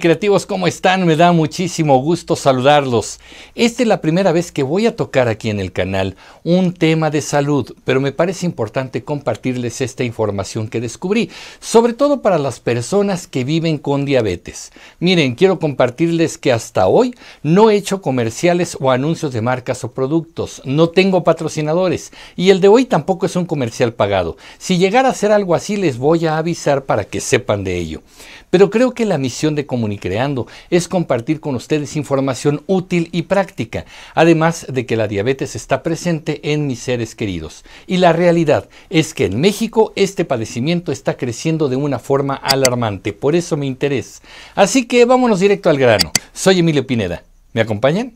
creativos ¿cómo están? Me da muchísimo gusto saludarlos. Esta es la primera vez que voy a tocar aquí en el canal un tema de salud, pero me parece importante compartirles esta información que descubrí, sobre todo para las personas que viven con diabetes. Miren, quiero compartirles que hasta hoy no he hecho comerciales o anuncios de marcas o productos, no tengo patrocinadores y el de hoy tampoco es un comercial pagado. Si llegara a ser algo así les voy a avisar para que sepan de ello. Pero creo que la misión de de Comunicreando es compartir con ustedes información útil y práctica, además de que la diabetes está presente en mis seres queridos. Y la realidad es que en México este padecimiento está creciendo de una forma alarmante, por eso me interesa Así que vámonos directo al grano. Soy Emilio Pineda. ¿Me acompañan?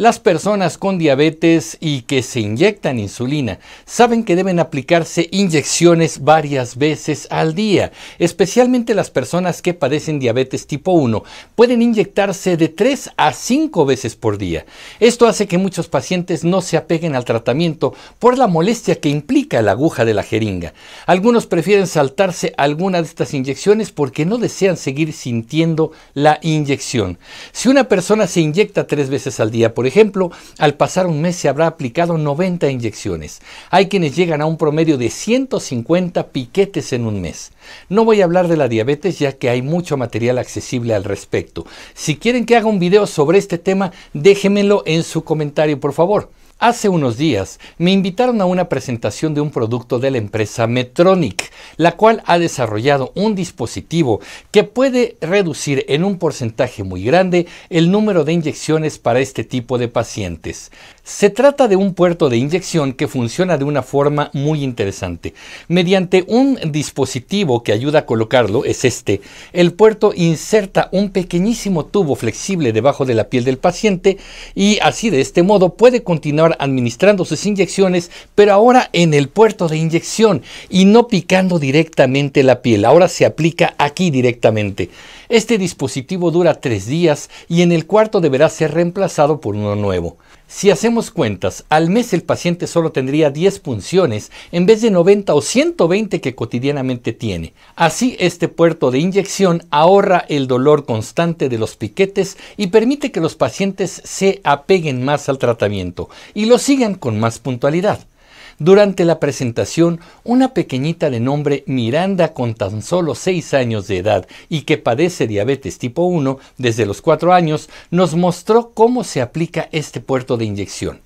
Las personas con diabetes y que se inyectan insulina saben que deben aplicarse inyecciones varias veces al día. Especialmente las personas que padecen diabetes tipo 1 pueden inyectarse de 3 a 5 veces por día. Esto hace que muchos pacientes no se apeguen al tratamiento por la molestia que implica la aguja de la jeringa. Algunos prefieren saltarse alguna de estas inyecciones porque no desean seguir sintiendo la inyección. Si una persona se inyecta tres veces al día, por ejemplo, al pasar un mes se habrá aplicado 90 inyecciones. Hay quienes llegan a un promedio de 150 piquetes en un mes. No voy a hablar de la diabetes ya que hay mucho material accesible al respecto. Si quieren que haga un video sobre este tema, déjenmelo en su comentario, por favor. Hace unos días me invitaron a una presentación de un producto de la empresa Metronic la cual ha desarrollado un dispositivo que puede reducir en un porcentaje muy grande el número de inyecciones para este tipo de pacientes. Se trata de un puerto de inyección que funciona de una forma muy interesante. Mediante un dispositivo que ayuda a colocarlo, es este, el puerto inserta un pequeñísimo tubo flexible debajo de la piel del paciente y así de este modo puede continuar administrando sus inyecciones, pero ahora en el puerto de inyección y no picando directamente directamente la piel, ahora se aplica aquí directamente. Este dispositivo dura tres días y en el cuarto deberá ser reemplazado por uno nuevo. Si hacemos cuentas, al mes el paciente solo tendría 10 punciones en vez de 90 o 120 que cotidianamente tiene. Así, este puerto de inyección ahorra el dolor constante de los piquetes y permite que los pacientes se apeguen más al tratamiento y lo sigan con más puntualidad. Durante la presentación, una pequeñita de nombre Miranda con tan solo 6 años de edad y que padece diabetes tipo 1 desde los 4 años, nos mostró cómo se aplica este puerto de inyección.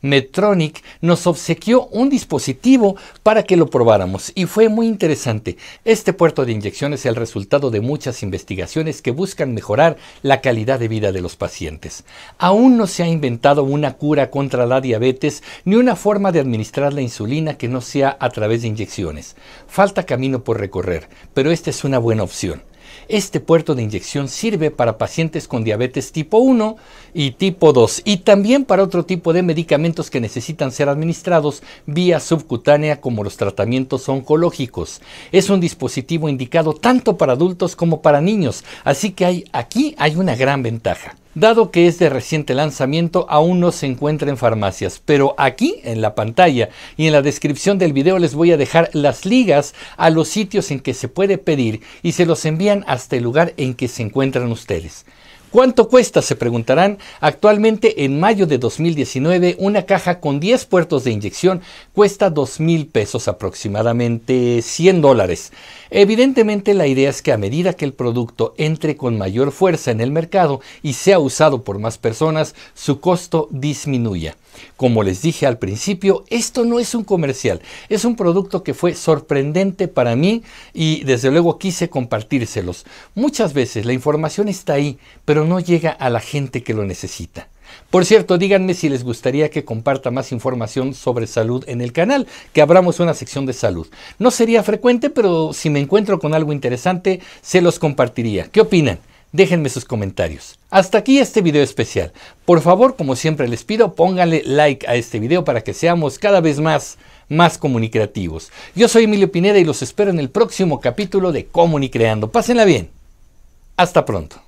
Medtronic nos obsequió un dispositivo para que lo probáramos y fue muy interesante. Este puerto de inyección es el resultado de muchas investigaciones que buscan mejorar la calidad de vida de los pacientes. Aún no se ha inventado una cura contra la diabetes ni una forma de administrar la insulina que no sea a través de inyecciones. Falta camino por recorrer, pero esta es una buena opción. Este puerto de inyección sirve para pacientes con diabetes tipo 1 y tipo 2 y también para otro tipo de medicamentos que necesitan ser administrados vía subcutánea como los tratamientos oncológicos. Es un dispositivo indicado tanto para adultos como para niños, así que aquí hay una gran ventaja. Dado que es de reciente lanzamiento, aún no se encuentra en farmacias, pero aquí en la pantalla y en la descripción del video les voy a dejar las ligas a los sitios en que se puede pedir y se los envían hasta el lugar en que se encuentran ustedes. ¿Cuánto cuesta? Se preguntarán. Actualmente, en mayo de 2019, una caja con 10 puertos de inyección cuesta 2 mil pesos, aproximadamente 100 dólares. Evidentemente, la idea es que a medida que el producto entre con mayor fuerza en el mercado y sea usado por más personas, su costo disminuya. Como les dije al principio, esto no es un comercial, es un producto que fue sorprendente para mí y desde luego quise compartírselos. Muchas veces la información está ahí, pero no llega a la gente que lo necesita. Por cierto, díganme si les gustaría que comparta más información sobre salud en el canal, que abramos una sección de salud. No sería frecuente, pero si me encuentro con algo interesante, se los compartiría. ¿Qué opinan? déjenme sus comentarios. Hasta aquí este video especial. Por favor, como siempre les pido, pónganle like a este video para que seamos cada vez más, más comunicativos. Yo soy Emilio Pineda y los espero en el próximo capítulo de creando. Pásenla bien. Hasta pronto.